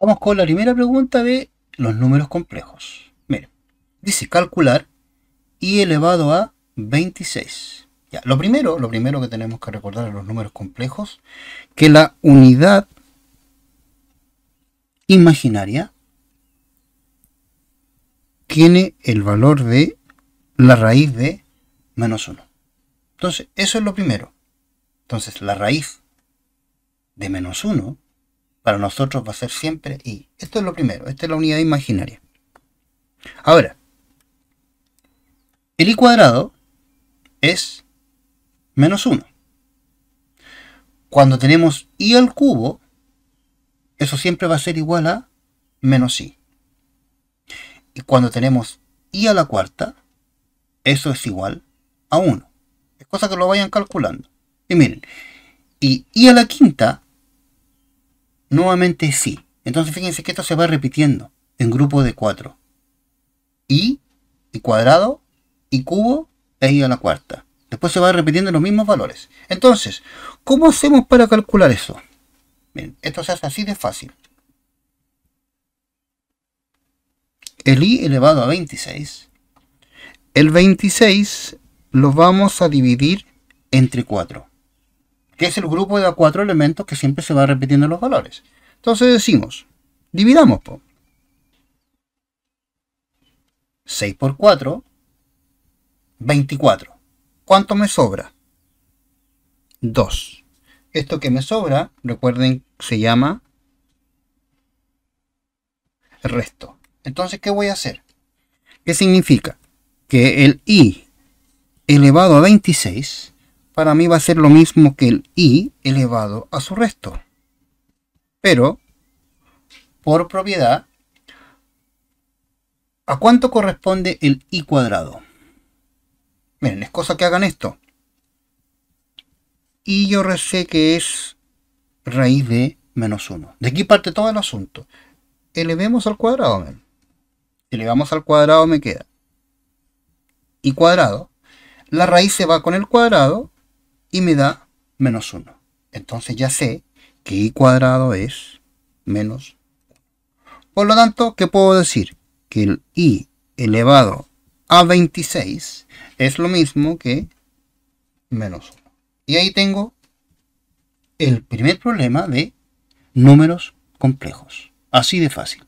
Vamos con la primera pregunta de los números complejos. Miren, dice calcular y elevado a 26. Ya, lo primero, lo primero que tenemos que recordar en los números complejos, que la unidad imaginaria tiene el valor de la raíz de menos 1. Entonces, eso es lo primero. Entonces, la raíz de menos 1 para nosotros va a ser siempre I. Esto es lo primero, esta es la unidad imaginaria. Ahora, el I cuadrado es menos 1. Cuando tenemos I al cubo, eso siempre va a ser igual a menos I. Y cuando tenemos I a la cuarta, eso es igual a 1. Es cosa que lo vayan calculando. Y miren, y I a la quinta nuevamente sí. Entonces fíjense que esto se va repitiendo en grupo de 4. Y, y cuadrado, y cubo, e i a la cuarta. Después se va repitiendo los mismos valores. Entonces, ¿cómo hacemos para calcular eso? esto se hace así de fácil. El i elevado a 26. El 26 lo vamos a dividir entre 4 que es el grupo de cuatro elementos que siempre se va repitiendo los valores. Entonces decimos, dividamos. 6 por 4, 24. ¿Cuánto me sobra? 2. Esto que me sobra, recuerden, se llama resto. Entonces, ¿qué voy a hacer? ¿Qué significa? Que el i elevado a 26 para mí va a ser lo mismo que el i elevado a su resto. Pero, por propiedad, ¿a cuánto corresponde el i cuadrado? Miren, es cosa que hagan esto. Y yo recé que es raíz de menos 1. De aquí parte todo el asunto. Elevemos al cuadrado. Si Elevamos al cuadrado me queda. Y cuadrado. La raíz se va con el cuadrado y me da menos 1. Entonces ya sé que i cuadrado es menos 1. Por lo tanto, ¿qué puedo decir? Que el i elevado a 26 es lo mismo que menos 1. Y ahí tengo el primer problema de números complejos. Así de fácil.